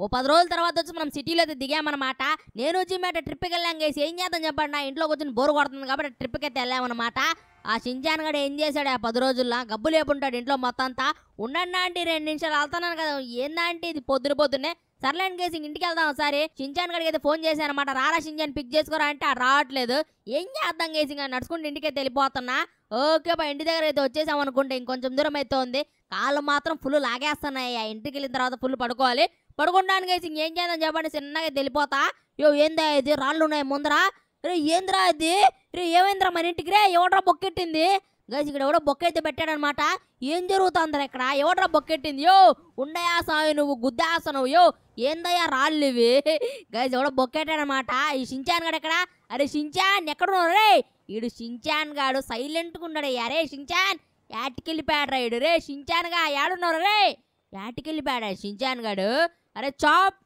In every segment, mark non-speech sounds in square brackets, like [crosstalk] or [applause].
ఓ పది రోజుల తర్వాత వచ్చి మనం సిటీలో అయితే దిగామన్నమాట నేను వచ్చి మేట ట్రిప్కి వెళ్ళాం గేసి ఏం చేద్దాం చెప్పండి నా ఇంట్లో వచ్చి బోరు కొడుతుంది కాబట్టి ట్రిప్కి అయితే వెళ్ళామన్నమాట ఆ షింజాన్ గడ ఏం చేశాడు ఆ పది రోజుల్లో గబ్బు లేపుంటాడు ఇంట్లో మొత్తం అంతా ఉండండి ఆంటీ రెండు నిమిషాలు వెళ్తున్నాను కదా ఏందంటే ఇది పొద్దున పొద్దున్నే సర్లేండి కేసి ఇంటికి వెళ్దాం ఒకసారి షించాన్ గడికి అయితే ఫోన్ చేశాను అనమాట రారా షించాన్ పిక్ చేసుకోరా అంటే ఆ రావట్లేదు ఏం చేద్దాం కేసి నడుచుకుంటూ ఇంటికి అయితే వెళ్ళిపోతున్నా ఓకే బా ఇంటి దగ్గర అయితే వచ్చేసాం అనుకుంటే ఇంకొంచెం దూరం అయితే ఉంది కాళ్ళు మాత్రం ఫుల్ లాగేస్తున్నాయి ఆ ఇంటికి వెళ్ళిన తర్వాత ఫుల్ పడుకోవాలి పడుకుంటాను గైస్ ఇంకేం చేద్దాం చెప్పండి చిన్నగా తెలిపోతా యో ఏందా ఇది రాళ్ళు ఉన్నాయి ముందర రే ఏంద్రా ఇది రే ఏమైందిరా మన ఇంటికి రే ఎవడ్రా బొక్కెట్టింది గజ్ ఇక్కడ ఎవడో బొక్కైతే పెట్టాడనమాట ఏం జరుగుతుందిరా ఇక్కడ ఎవడ్రా బొక్కెట్టింది యో ఉండయా సాయి నువ్వు గుద్దాస నువ్వు యో ఏందయ్యా రాళ్ళు ఇవి గజ్ ఎవడో బొక్కెట్టాడనమాట ఈ షించాన్ గడు ఎక్కడ అరే షించాన్ ఎక్కడున్నావు రే ఈడు షించాన్ గాడు సైలెంట్గా ఉన్నాడు అరే షించాన్ యాటికెళ్ళిపోయాడు రా ఇడు రే యాడు యాడున్నారు రే యాటికెళ్ళిపోయాడు షించాన్ గాడు అరే చాప్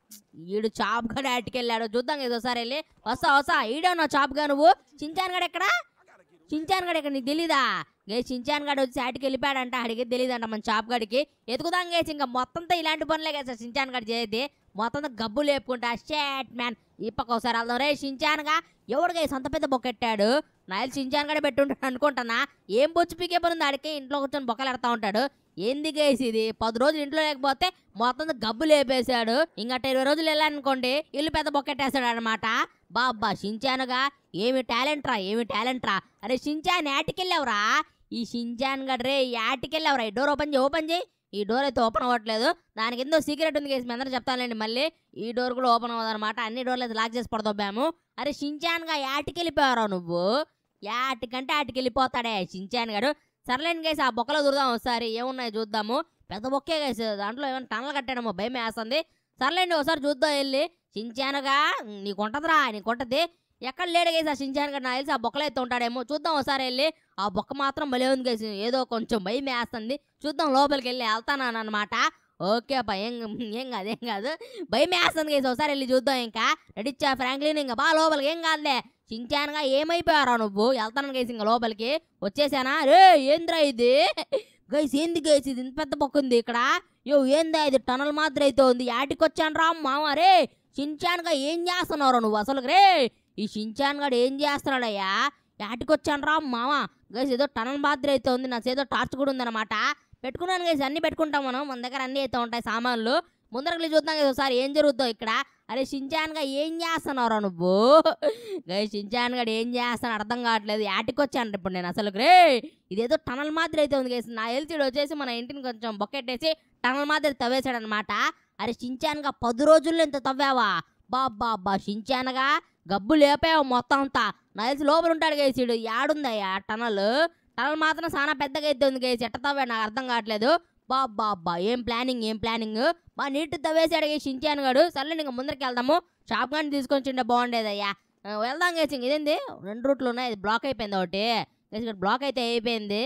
ఈడు చాప్గా డాటికెళ్ళాడు చూద్దాం కదా సార్ వెళ్ళి వస్తా వస్తా చాప్ గా నువ్వు చించాన్గాడు ఎక్కడ చించాన్గాడు ఎక్కడ నీకు తెలీదా గే చించాన్గాడు వచ్చి ఆటికి వెళ్ళిపోయాడంట అడిగి తెలియదంట మన గడికి ఎదుగుదాం గేసి ఇంకా మొత్తంతో ఇలాంటి పనులే కదా సార్ చించాన్గాడు చేసేది మొత్తం గబ్బు లేపుకుంటా షేట్ మ్యాన్ ఈ పక్క ఒకసారి వెళ్దాం రే చించాన్గా ఎవడుగా ఈ సంత పెద్ద బొక్కెట్టాడు నాయలు చించాన్గాడే పెట్టుంటాడు అనుకుంటానా ఏం బొచ్చు పీకే పనుంది అడిగి ఇంట్లో కూర్చొని బొక్కలు ఎడతా ఉంటాడు ఎందుకేసి ఇది పది రోజులు ఇంట్లో లేకపోతే మొత్తం గబ్బు లేపేశాడు ఇంకా ఇరవై రోజులు అనుకోండి ఇల్లు పెద్ద బొక్కెట్టేస్తాడు అనమాట బాబ్బా షించానుగా ఏమి టాలెంట్ రా ఏమి టాలెంట్ రా అరే షించాన్ యాటికెళ్ళావురా ఈ షించాన్ గడ్రే యాటికెళ్ళావురా ఈ డోర్ ఓపెన్ చేయి ఓపెన్ చేయి ఈ డోర్ అయితే ఓపెన్ అవ్వట్లేదు దానికి ఎంతో సీక్రెట్ ఉంది కేసు మీ అందరూ చెప్తానులేండి మళ్ళీ ఈ డోర్ కూడా ఓపెన్ అనమాట అన్ని డోర్లు అయితే లాక్ చేసి పడదొబ్బాము అరే షించాన్గా యాటికెళ్ళిపోయారా నువ్వు యాటికంటే ఆటికి వెళ్ళిపోతాడే షించాన్ గడు సర్లేండి గైస్ ఆ బొక్కలో దూరదాం ఒకసారి ఏమున్నాయి చూద్దాము పెద్ద బొక్కే గైస్ దాంట్లో ఏమైనా టన్నలు కట్టాడమో భయం వేస్తుంది సర్లేండి ఒకసారి చూద్దాం వెళ్ళి చించానుగా నీకు ఉంటుందిరా నీకు ఉంటుంది ఎక్కడ లేడు గైస్ ఆ సించాన్ గారు నాకు తెలిసి ఆ బొక్కలు అయితే ఉంటాడేమో చూద్దాం ఒకసారి వెళ్ళి ఆ బొక్క మాత్రం భలే ఉంది గైస్ ఏదో కొంచెం భయం వేస్తుంది చూద్దాం లోపలికి వెళ్ళి అనమాట ఓకే అబ్బా ఏం [laughs] ఏం కాదు ఏం కాదు భయం వేస్తుంది కదా ఒకసారి వెళ్ళి చూద్దాం ఇంకా రెడిచ్చా ఫ్రాంక్లిన్ ఇంకా బా లోపలికి ఏం కాదులే చించానుగా ఏమైపోయారా నువ్వు వెళ్తాను గైస్ ఇంకా లోపలికి వచ్చేసానా రే ఏంద్రా ఇది [laughs] గైస్ ఏంది గైస్ ఇది ఇంత పెద్ద బొక్క ఉంది ఇక్కడ యో ఏందా ఇది టనల్ మాత్రం అయితే ఉంది యాటికొచ్చాను రా మామ రే చించానుగా ఏం చేస్తున్నారా నువ్వు అసలు రే ఈ షించాన్ గడు ఏం చేస్తున్నాడయ్యా యాటికొచ్చాను రా మామ గైస్ ఏదో టనల్ మాత్రం అయితే ఉంది నాకు ఏదో టార్చ్ కూడా ఉందన్నమాట పెట్టుకున్నాను కదా అన్నీ పెట్టుకుంటాం మనం మన దగ్గర అన్నీ అయితే ఉంటాయి సామాన్లు ముందరకి చూద్దాం కదా ఒకసారి ఏం జరుగుతుందో ఇక్కడ అరే షించాన్గా ఏం చేస్తున్నారా నువ్వు షించాన్ షించాన్గా ఏం చేస్తాను అర్థం కావట్లేదు వచ్చాను ఇప్పుడు నేను అసలు రే ఇదేదో టనల్ మాదిరి అయితే ఉంది కదా నా ఎల్సీడ్ వచ్చేసి మన ఇంటిని కొంచెం బొక్కెట్టేసి టనల్ మాదిరి తవ్వేశాడనమాట అరే షించాన్గా పది రోజుల్లో ఇంత తవ్వావా బాబ్బా అబ్బా షించాన్గా గబ్బు లేపావు మొత్తం అంతా నా తెలిసి లోపల ఉంటాడు గైసీడు యాడుందయ్యా టనల్ తలను మాత్రం చాలా పెద్దగా అయితే ఉంది ఎట్ట తవ్వే నాకు అర్థం కావట్లేదు బా బా ఏం ప్లానింగ్ ఏం ప్లానింగ్ మా నీటి తవ్వేసాడు అడిగే చించాను గాడు సర్లే ఇంకా ముందరికి వెళ్దాము షాప్ కానీ తీసుకొని చిండే అయ్యా వెళ్దాం గేసి ఇదేంది రెండు రూట్లు ఉన్నాయి ఇది బ్లాక్ అయిపోయింది ఒకటి ఇక్కడ బ్లాక్ అయితే అయిపోయింది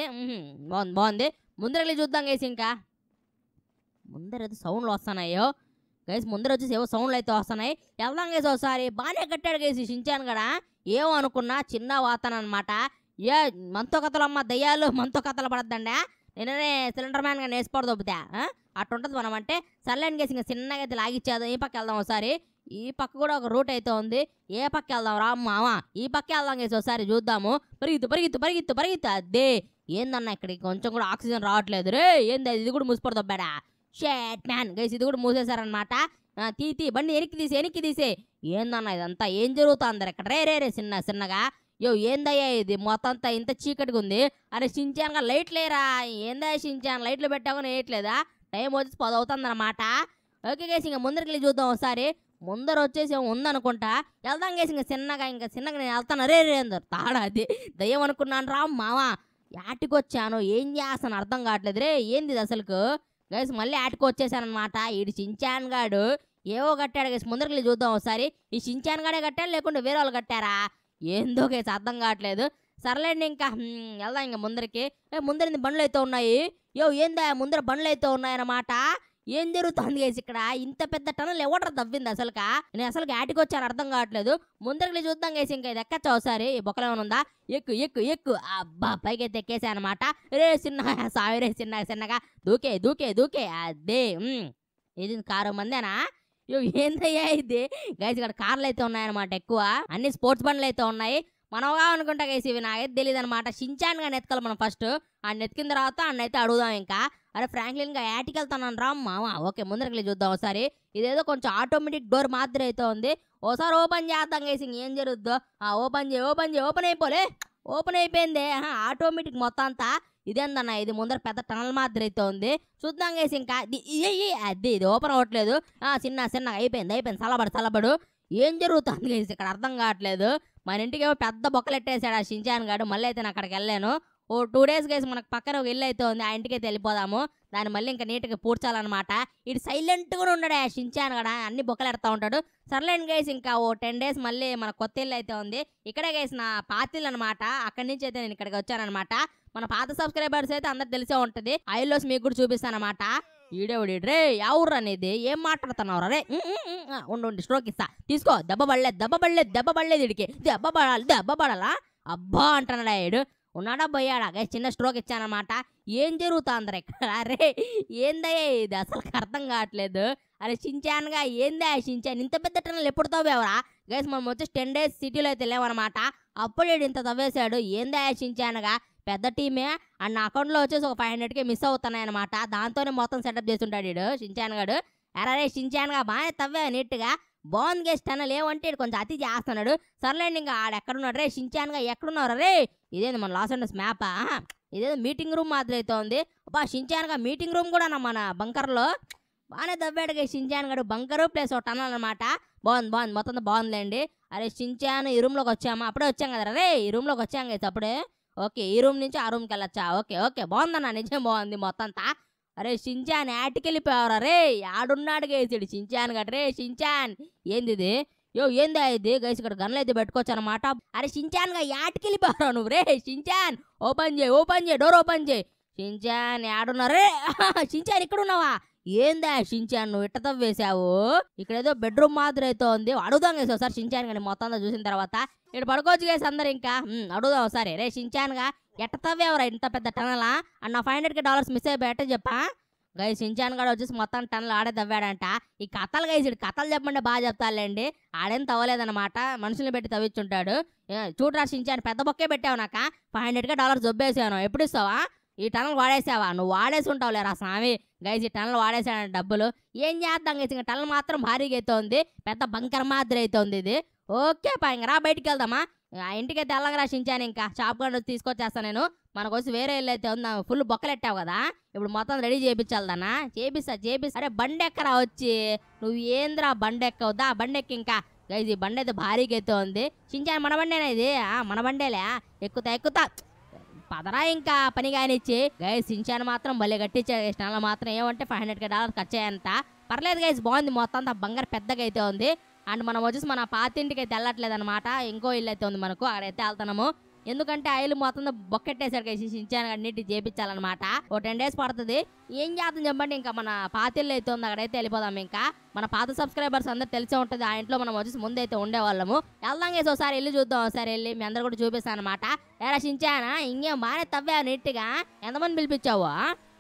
బాగుంది బాగుంది వెళ్ళి చూద్దాం గేసి ఇంకా ముందర అయితే సౌండ్లు వస్తున్నాయో గేస్ ముందర వచ్చేసి ఏవో సౌండ్లు అయితే వస్తున్నాయి వెళ్దాం గేసి ఒకసారి బాగానే కట్టాడు గేసి షించాను కదా ఏమో అనుకున్నా చిన్న వాతన అనమాట ఏ మనతో కథలమ్మ దయ్యాలు మనతో కథలు పడద్దండి నిన్ననే సిలిండర్ మ్యాన్ గా నేర్చుకోవడం దొబ్బుతా అట్టుంటుంది మనం అంటే సర్లేని ఇంకా చిన్నగా అయితే లాగిచ్చేద్దాం ఈ పక్క వెళ్దాం ఒకసారి ఈ పక్క కూడా ఒక రూట్ అయితే ఉంది ఏ పక్క వెళ్దాం రా మామ ఈ పక్క వెళ్దాం కేసి ఒకసారి చూద్దాము పరిగెత్తు పరిగెత్తు పరిగెత్తు పరిగెత్తు అదే ఏందన్నా ఇక్కడ కొంచెం కూడా ఆక్సిజన్ రావట్లేదు రే ఏంది ఇది కూడా దొబ్బాడా షేట్ మ్యాన్ గేసి ఇది కూడా మూసేశారనమాట తీ బండి ఎనికి తీసి ఎనికి తీసే ఏందన్నా ఇదంతా ఏం జరుగుతుంది ఇక్కడ రే రే రే చిన్న చిన్నగా యో ఏందయ్యా ఇది మొత్తం అంతా ఇంత చీకటిగా ఉంది అరే షించాన్గా లైట్ లేరా ఏందయ్యా షించాన్ లైట్లు పెట్టామని వేయట్లేదా టైం వచ్చి పది అవుతుందన్నమాట ఓకే గేసి ఇంకా ముందరికి వెళ్ళి చూద్దాం ఒకసారి ముందర వచ్చేసి ఉందనుకుంటా వెళ్దాం గేసి ఇంకా చిన్నగా ఇంకా చిన్నగా నేను వెళ్తాను రే రే అందరు తాడా అది దయ్యం అనుకున్నాను రా మావా యాటికి వచ్చాను ఏం చేస్తాను అర్థం కావట్లేదు రే ఏంది అసలుకు గైస్ మళ్ళీ యాటికి వచ్చేసానమాట ఈడు చించాన్ గాడు ఏవో కట్టాడు గైస్ ముందరికి చూద్దాం ఒకసారి ఈ చించాన్ గాడే కట్టాడు లేకుంటే వేరే వాళ్ళు కట్టారా ఏందో కేసు అర్థం కావట్లేదు సర్లేండి ఇంకా వెళ్దాం ఇంకా ముందరికి ముందర బండ్లు అయితే ఉన్నాయి యో ఏందా ముందర బండ్లు అయితే ఉన్నాయన్నమాట ఏం జరుగుతుంది కేసు ఇక్కడ ఇంత పెద్ద టనల్ ఎవడరా తవ్వింది అసలుకా నేను అసలు ఆటికి వచ్చాను అర్థం కావట్లేదు ముందరికి చూద్దాం కేసు ఇంకా ఇది ఎక్కచ్చా ఒకసారి ఈ బొక్కలు ఏమైనా ఉందా ఎక్కు ఎక్కు ఎక్కు అబ్బా పైకి అయితే ఎక్కేసా అనమాట రే చిన్న సావి రే చిన్న చిన్నగా దూకే దూకే దూకే అదే ఇది కారు మందేనా అయ్యో ఏందయ్యా ఇది గైస్ ఇక్కడ కార్లు అయితే ఉన్నాయన్నమాట ఎక్కువ అన్ని స్పోర్ట్స్ బండ్లు అయితే ఉన్నాయి మనవుగా అనుకుంటా గైస్ ఇవి నాకైతే తెలియదు అనమాట గా నెతకాలి మనం ఫస్ట్ ఆ నెత్తికిన తర్వాత అన్నైతే అడుగుదాం ఇంకా అరే గా యాటికి వెళ్తాను రా మామ ఓకే ముందరికి చూద్దాం ఒకసారి ఇదేదో కొంచెం ఆటోమేటిక్ డోర్ మాత్రం అయితే ఉంది ఓసారి ఓపెన్ చేద్దాం గైస్ ఏం జరుగుద్దో ఓపెన్ చేయి ఓపెన్ చేయి ఓపెన్ అయిపోలే ఓపెన్ అయిపోయింది ఆటోమేటిక్ మొత్తం అంతా ఇదేందన్న ఇది ముందర పెద్ద టనల్ మాదిరి అయితే ఉంది చూద్దాం వేసి ఇంకా అది ఇది ఓపెన్ అవ్వట్లేదు చిన్న చిన్న అయిపోయింది అయిపోయింది చల్లబడు చల్లబడు ఏం జరుగుతుంది ఇక్కడ అర్థం కావట్లేదు మన ఇంటికి పెద్ద బొక్కలు ఎట్టేసాడు ఆ షించాన్ గాడు మళ్ళీ అయితే నేను అక్కడికి వెళ్ళాను ఓ టూ డేస్ గైస్ మనకు పక్కన ఒక ఇల్లు అయితే ఉంది ఆ ఇంటికి వెళ్ళిపోదాము దాన్ని మళ్ళీ ఇంకా నీట్గా పూడ్చాలన్నమాట ఇటు సైలెంట్ కూడా ఉండడు షించాను కదా అన్ని బొక్కలు ఎడతా ఉంటాడు సర్లేండి గైస్ ఇంకా ఓ టెన్ డేస్ మళ్ళీ మన కొత్త ఇల్లు అయితే ఉంది ఇక్కడే గైస్ నా పాత ఇల్లు అనమాట అక్కడి నుంచి అయితే నేను ఇక్కడికి వచ్చానమాట మన పాత సబ్స్క్రైబర్స్ అయితే అందరు తెలిసే ఉంటుంది ఐలోస్ మీకు కూడా చూపిస్తాను అనమాట ఈడేవుడి రే ఎవరు అనేది ఏం మాట్లాడుతున్నావు రే ఉండు ఉండి స్ట్రోక్ ఇస్తా తీసుకో దెబ్బ పడలేదు దెబ్బ పడలేదు దెబ్బ పడలేదు ఇడికి దెబ్బ పడాలి దెబ్బ పడాలా అబ్బా అంటున్నాడు ఉన్నాడా పోయాడా గైస్ చిన్న స్ట్రోక్ ఇచ్చానమాట ఏం జరుగుతుందర ఇక్కడ అరే ఏందయ్యా ఇది అసలు అర్థం కావట్లేదు అరే షించాన్గా ఏందా షించాన్ ఇంత పెద్ద ట్రైన్లు ఎప్పుడు తవ్వేవరా గైస్ మనం వచ్చేసి టెన్ డేస్ సిటీలో అయితే లేవనమాట అప్పుడు ఇంత తవ్వేశాడు ఏందా షించాన్గా పెద్ద టీమే అండ్ నా అకౌంట్లో వచ్చేసి ఒక ఫైవ్ హండ్రెడ్కి మిస్ అవుతున్నాయన్నమాట దాంతోనే మొత్తం సెటప్ చేస్తుంటాడు వీడు షించాన్ గాడు అరే షించాన్గా బాగానే తవ్వే నీట్గా బాగుంది గేస్ అన్న లేవంటే కొంచెం అతి చేస్తున్నాడు సర్లేండి ఇంకా ఆడ ఎక్కడున్నాడు రే షించాన్గా ఎక్కడున్నారు రే ఇదేంది మన లాస్ అండస్ మ్యాపా ఇదేదో మీటింగ్ రూమ్ మాదిరి అయితే బా అబ్బా షించాన్గా మీటింగ్ రూమ్ కూడా మన బంకర్లో బాగానే దవ్వాడుగా షించాన్ గడు బంకరు ప్లేస్ ఒక టనల్ అనమాట బాగుంది బాగుంది మొత్తం బాగుందిలేండి అరే షించాన్ ఈ రూమ్లోకి వచ్చామా అప్పుడే వచ్చాం కదా రే ఈ రూమ్లోకి వచ్చాం కదా అప్పుడే ఓకే ఈ రూమ్ నుంచి ఆ రూమ్కి వెళ్ళొచ్చా ఓకే ఓకే బాగుందన్న నిజం బాగుంది మొత్తం అంతా అరే షించాన్ ఏటికెళ్ళిపోయావరా రే ఆడున్నాడు గేసాడు షించాన్ రే షించాన్ ఏందిది యో ఏందా ఇది గైస్ ఇక్కడ గన్లు అయితే పెట్టుకోవచ్చు అనమాట అరే షించాన్ గా యాటికెళ్ళిపోరా నువ్వు రే షించాన్ ఓపెన్ చేయి ఓపెన్ చేయి డోర్ ఓపెన్ చేయి షించాన్ యాడున్నారే షించాన్ ఇక్కడ ఉన్నావా ఏందా షించాన్ నువ్వు ఇట్ట వేసావు ఇక్కడ ఏదో బెడ్రూమ్ మాదిరి అయితే ఉంది అడుగుదాం కదా ఒకసారి షించాన్ కానీ మొత్తం చూసిన తర్వాత ఇక్కడ పడుకోవచ్చు కేసు అందరు ఇంకా అడుగుదాం ఒకసారి రే షించాన్గా ఎట్ట తవ్వేవరా ఇంత పెద్ద టనలా అన్న ఫైవ్ హండ్రెడ్ కి డాలర్స్ మిస్ అయిపోయట చెప్పా గై షించాన్ గడ వచ్చేసి మొత్తం టన్నులు ఆడే తవ్వాడంట ఈ కథలు గైసి కథలు చెప్పండి బాగా చెప్తాలేండి ఆడేం తవ్వలేదన్నమాట మనుషులు పెట్టి తవ్వించుంటాడు చూడరా షించాన్ పెద్ద బొక్కే పెట్టావు నాక ఫైవ్ హండ్రెడ్గా డాలర్స్ జబ్బేసాను ఎప్పుడు ఇస్తావా ఈ టన్నులు వాడేసావా నువ్వు వాడేసి ఉంటావులేరా స్వామి గైజ్ ఈ టన్నులు వాడేసాడు డబ్బులు ఏం చేద్దాం గైజ్ ఇంకా టన్నులు మాత్రం భారీగా అవుతుంది పెద్ద బంకర్ మాదిరి అవుతుంది ఇది ఓకే పా ఇంకా రా బయటికి వెళ్దామా ఇంటికైతే తెల్లంగా రాసించాను ఇంకా షాప్ కాడ తీసుకొచ్చేస్తాను నేను మనకోసం వేరే ఇల్లు అయితే ఉందా ఫుల్ బొక్కలెట్టావు కదా ఇప్పుడు మొత్తం రెడీ చేయించాలదనా చేపిస్తా చేపిస్తా అరే బండెక్కరా వచ్చి నువ్వు ఏంద్రా బండెక్కవుదా బండెక్కి ఇంకా గైజ్ ఈ బండి అయితే భారీగా అవుతుంది ఉంది చించాను మన బండేనా ఇది మన బండేలే ఎక్కుతా ఎక్కుతా పదరా ఇంకా పని కానిచ్చి గైస్ సించాను మాత్రం భలే కట్టించాను మాత్రం ఏమంటే ఫైవ్ హండ్రెడ్ డాలర్ ఖర్చయ్యంత పర్లేదు గైస్ బాగుంది మొత్తం అంతా బంగారు పెద్దగా అయితే ఉంది అండ్ మనం వచ్చేసి మన పాతింటికి అయితే వెళ్ళట్లేదు అనమాట ఇంకో ఇల్లు అయితే ఉంది మనకు అక్కడైతే వెళ్తున్నాము ఎందుకంటే ఆయిల్ మొత్తం బొక్కెట్టేశారు సించాను అన్నిటి చేపించాలన్నమాట ఓ టెన్ డేస్ పడుతుంది ఏం చేద్దాం చెప్పండి ఇంకా మన పాతిళ్ళు అయితే ఉంది అక్కడైతే వెళ్ళిపోదాం ఇంకా మన పాత సబ్స్క్రైబర్స్ అందరు తెలిసే ఉంటుంది ఆ ఇంట్లో మనం వచ్చేసి ముందైతే ఉండేవాళ్ళము వెళ్దాం చేసి ఒకసారి వెళ్ళి చూద్దాం ఒకసారి వెళ్ళి మీ అందరు కూడా చూపిస్తాను అనమాట ఎలా సించానా ఇంకేం బాగానే తవ్వా నీట్గా ఎంతమంది పిలిపించావు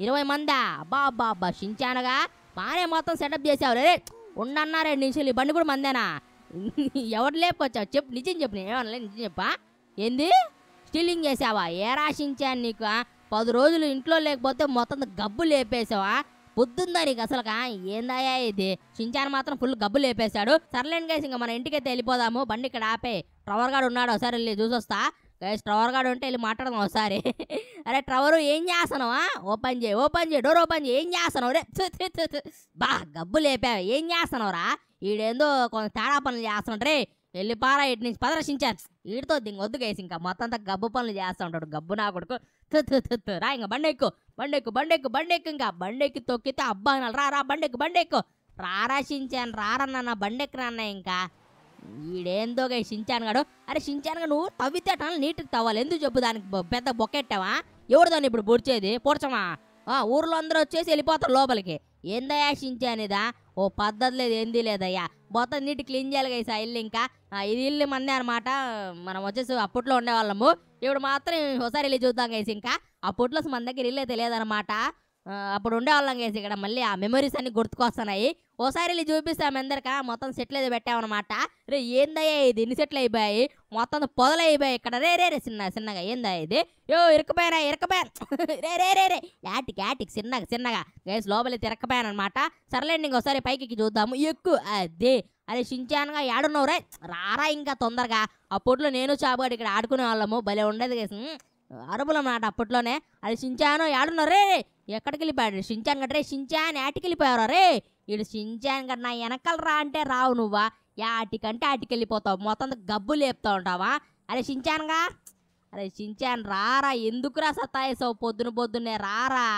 ఇరవై మందా అబ్బా అబ్బా అబ్బా సించానుగా బాగానే మొత్తం సెటప్ చేసావు రే ఉండన్నా రెండు నిమిషాలు ఈ బండి కూడా మందేనా [laughs] ఎవరు లేపొచ్చావు చెప్పు నిజం చెప్పు నేను ఏమన్నా నిజం చెప్పా ఏంది స్టీలింగ్ చేసావా ఏ రాశించాను నీకు పది రోజులు ఇంట్లో లేకపోతే మొత్తం గబ్బు లేపేసావా పొద్దుందా నీకు అసలుగా ఏందాయా ఇది షించాన్ మాత్రం ఫుల్ గబ్బు లేపేశాడు సర్లేండి గైస్ ఇంకా మన ఇంటికైతే వెళ్ళిపోదాము బండి ఇక్కడ ఆపే ట్రవర్ గాడు ఉన్నాడు ఒకసారి వెళ్ళి చూసొస్తా గైస్ ట్రవర్ గాడు ఉంటే వెళ్ళి మాట్లాడదాం ఒకసారి [laughs] అరే ట్రవరు ఏం చేస్తున్నావా ఓపెన్ చేయి ఓపెన్ చేయి డోర్ ఓపెన్ చేయి ఏం చేస్తున్నావు రే బా గబ్బు లేపావు ఏం చేస్తున్నావురా ఈడేందో కొంత తేడా పనులు చేస్తున్నాడు రే వెళ్ళి పారా ఇటు నుంచి ప్రదర్శించాను వీటితో దీని వద్దు కేసి ఇంకా మొత్తం అంతా గబ్బు పనులు చేస్తూ ఉంటాడు గబ్బు నా కొడుకు రా ఇంకా బండెక్కు బండెక్కు బండెక్కు బండెక్కు ఇంకా బండెక్కి తొక్కితే అబ్బా రా రా బండెక్కు బండెక్కు రారా రారన్నా బండెక్కు రాన్న ఇంకా వీడేందో షించాను గాడు అరే షించాను నువ్వు తవ్వితేట నీటికి తవ్వాలి ఎందుకు చెప్పు దానికి పెద్ద బొక్కెట్టావా ఎవరిదాన్ని ఇప్పుడు బుర్చేది పూడ్చమా ఊర్లో అందరూ వచ్చేసి వెళ్ళిపోతారు లోపలికి ఏందయా షించానిదా ఓ పద్ధతి లేదు ఏంది లేదయ్యా మొత్తం నీటి క్లీన్ చేయాలి కదా ఇల్లు ఇంకా ఇది ఇల్లు మందే అనమాట మనం వచ్చేసి అప్పట్లో ఉండేవాళ్ళము ఇప్పుడు మాత్రం ఒకసారి వెళ్ళి చూద్దాం గైస్ ఇంకా అప్పట్లో మన దగ్గర ఇల్లు తెలియదనమాట అప్పుడు ఉండేవాళ్ళం గైస్ ఇక్కడ మళ్ళీ ఆ మెమరీస్ అన్ని గుర్తుకొస్తున్నాయి ఓసారి వెళ్ళి చూపిస్తాం అందరికీ మొత్తం సెట్లు అయితే పెట్టామన్నమాట రే ఏందయ్యా ఇది ఎన్ని సెట్లు అయిపోయాయి మొత్తం పొదలైపోయి ఇక్కడ రే రే రే చిన్న చిన్నగా ఏందా ఇది యో ఇరకపోయానా ఇరకపోయా [laughs] రే రే రే రే యాటికి యాటికి చిన్నగా చిన్నగా గైస్ లోపలి ఇరకపోయాను అనమాట సర్లేండి ఇంకోసారి పైకి చూద్దాము ఎక్కువ అదే అరే షించానుగా ఏడున్నావు రే రారా ఇంకా తొందరగా అప్పట్లో నేను చాపుగాడు ఇక్కడ ఆడుకునే వాళ్ళము భలే ఉండేది గైస్ అరుపులం నాట అప్పట్లోనే అది షించాను ఏడున్నారు రే ఎక్కడికి వెళ్ళిపోయాడు షించాను గట్రే షించాన్ యాటికి వెళ్ళిపోయారు రే ఇడు షించాను గట్ నా వెనకాల రా అంటే రావు నువ్వా యాటికంటే ఆటికెళ్ళిపోతావు మొత్తం గబ్బు లేపుతూ ఉంటావా అరే చించానుగా అరే చించాను రారా ఎందుకురా సత్తాయసావు పొద్దున పొద్దున్నే రారా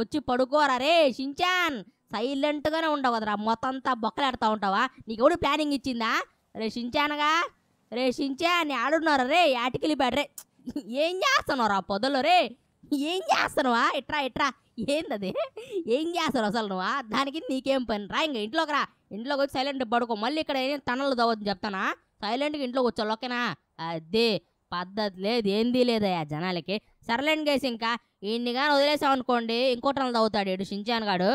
వచ్చి పడుకోరా రే చించాన్ సైలెంట్గానే ఉండవు కదరా మొత్తం అంతా బొక్కలాడుతూ ఉంటావా నీకు ఎవడు ప్లానింగ్ ఇచ్చిందా రే చించానుగా రే చించాన్ ఆడున్నారా రే యాటికెళ్ళిపోయాడు రే ఏం ఆ పొద్దులో రే ఏం చేస్తున్నావా ఇట్రా ఇట్రా ఏందది ఏం చేస్తారు అసలు నువ్వు దానికి నీకేం పని రా ఇంకా ఇంట్లోకి రా ఇంట్లోకి వచ్చి సైలెంట్ పడుకో మళ్ళీ ఇక్కడ ఏం తనలు తవ్వద్దు చెప్తానా సైలెంట్గా ఇంట్లోకి వచ్చా ఓకేనా అదే పద్ధతి లేదు ఏంది లేదయ్యా జనాలకి సర్లేండి గేసి ఇంకా ఈయన్నిగా వదిలేసాం అనుకోండి ఇంకోటి నెలలు తవ్వుతాడు ఇటు షించాన్ గాడు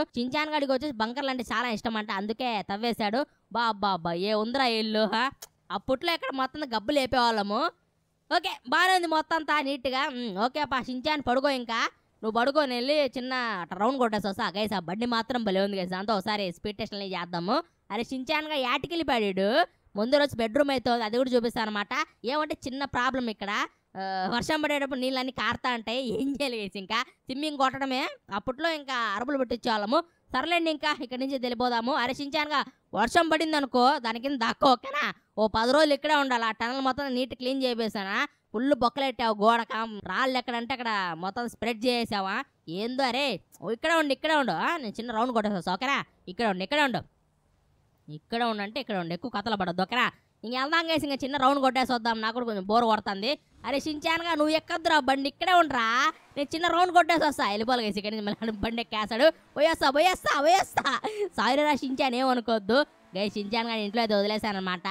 గాడికి వచ్చేసి బంకర్లు అంటే చాలా ఇష్టం అంట అందుకే తవ్వేశాడు బాబ్బా అబ్బా ఏ ఉందిరా ఇల్లు అప్పట్లో ఇక్కడ మొత్తం గబ్బులు లేపేవాళ్ళము ఓకే బాగానే ఉంది మొత్తం అంతా నీట్గా ఓకే పా షించాన్ పడుకో ఇంకా నువ్వు పడుకొని వెళ్ళి చిన్న రౌండ్ కొట్టేసి వస్తా గైస్ ఆ బండి మాత్రం భలే ఉంది గైస్ అంతా ఒకసారి స్పీడ్ టెస్ట్లు చేద్దాము అరే షించాన్గా యాటికెళ్ళి పాడాడు ముందు రోజు బెడ్రూమ్ అవుతుంది అది కూడా చూపిస్తాను అనమాట ఏమంటే చిన్న ప్రాబ్లం ఇక్కడ వర్షం పడేటప్పుడు నీళ్ళన్నీ కారుతా ఉంటాయి ఏం చేయలేదు ఇంకా తిమ్మింగ్ కొట్టడమే అప్పట్లో ఇంకా అరుపులు పెట్టించేవాళ్ళము సర్లేండి ఇంకా ఇక్కడి నుంచి వెళ్ళిపోదాము అరసించానుగా వర్షం పడింది అనుకో దాని కింద ఓకేనా ఓ పది రోజులు ఇక్కడే ఉండాలి ఆ టనల్ మొత్తం నీట్ క్లీన్ చేయబేసానా ఫుల్ బొక్కలెట్టావు గోడ రాళ్ళు ఎక్కడంటే అక్కడ మొత్తం స్ప్రెడ్ చేసావా ఏందో అరే ఇక్కడ ఉండు ఇక్కడ ఉండు నేను చిన్న రౌండ్ కొట్టేసా ఓకేనా ఇక్కడ ఉండు ఇక్కడ ఉండు ఇక్కడ అంటే ఇక్కడ ఉండు ఎక్కువ కథలు పడద్దు ఓకేనా ఇంక వెళ్దాం ఇంకా చిన్న రౌండ్ కొట్టేసి వద్దాం నాకు కూడా కొంచెం బోర్ కొడుతుంది అరే షించాన్గా నువ్వు ఎక్కద్దురా బండి ఇక్కడే ఉండరా నేను చిన్న రౌండ్ కొట్టేసి వస్తా వెళ్ళిపోలేసి గైస్ ఇక్కడ మళ్ళీ బండి ఎక్కేస్తాడు పోయేస్తా పోయేస్తా పోయేస్తా సారీరా షించాన్ ఏమనుకోవద్దు గై షించాన్ కానీ ఇంట్లో అయితే వదిలేశానమాట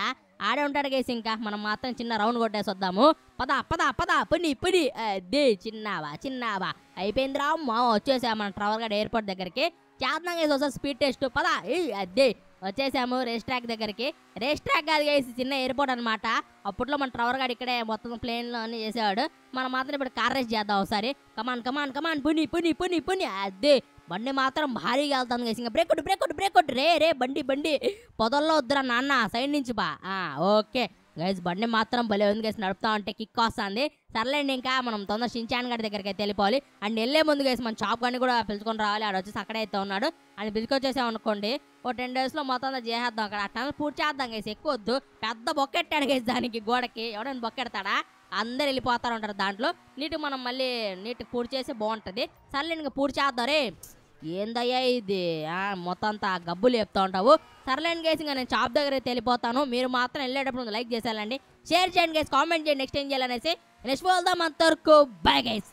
ఆడే ఉంటాడు గేసి ఇంకా మనం మాత్రం చిన్న రౌండ్ కొట్టేసి వద్దాము పద పద పద పుని పుని దే చిన్నావా చిన్నావా అయిపోయింది మా వచ్చేసా మన ట్రావెల్ గడ్ ఎయిర్పోర్ట్ దగ్గరికి చేద్దాం గైస్ వస్తా స్పీడ్ టెస్ట్ పద అదే వచ్చేసాము రేస్ ట్రాక్ దగ్గరికి రేస్ ట్రాక్ కాదు వేసి చిన్న ఎయిర్పోర్ట్ అనమాట అప్పట్లో మన ట్రవర్ గారు ఇక్కడే మొత్తం ప్లేన్లో అన్ని చేసేవాడు మనం మాత్రం ఇప్పుడు కార్ రేస్ చేద్దాం ఒకసారి కమాన్ కమాన్ కమాన్ పుని పుని పుని పుని అదే బండి మాత్రం భారీగా వెళ్తాం గైస్ ఇంకా బ్రేక్ బ్రేక్ బ్రేక్ రే రే బండి బండి పొదల్లో వద్దురా నాన్న సైడ్ నుంచి బా ఓకే గైస్ బండి మాత్రం భలే ఉంది గైస్ నడుపుతా ఉంటే కిక్ వస్తుంది సర్లేండి ఇంకా మనం తొందర షించాన్ గడి దగ్గరికి అయితే వెళ్ళిపోవాలి అండ్ వెళ్ళే ముందు గైస్ మన షాప్ గడిని కూడా పిలుచుకొని రావాలి ఆడ వచ్చేసి అక్కడే అయితే ఉన్నాడు అని పిలుచుకొచ్చేసాం అనుకోండి ఓ టెన్ డేస్లో మొత్తం చేసేద్దాం అక్కడ టనల్ పూర్తి చేద్దాం గైస్ ఎక్కువ వద్దు పెద్ద బొక్కెట్టాడు గైస్ దానికి గోడకి ఎవడైనా బొక్కెడతాడా అందరు వెళ్ళిపోతారు ఉంటారు దాంట్లో నీటు మనం మళ్ళీ నీటు పూర్తి చేసి బాగుంటుంది సర్లే ఇంకా పూర్తి చేద్దాం రే ఏందయ్యా ఇది మొత్తం అంతా గబ్బులు చెప్తా ఉంటావు సర్లేండి గేసి ఇంకా నేను షాప్ దగ్గర తెలిపోతాను మీరు మాత్రం వెళ్ళేటప్పుడు లైక్ చేసేయాలండి షేర్ చేయండి గేసి కామెంట్ చేయండి నెక్స్ట్ ఏం చేయాలనేసి నెక్స్ట్ వెళ్దాం అంతవరకు బై గైస్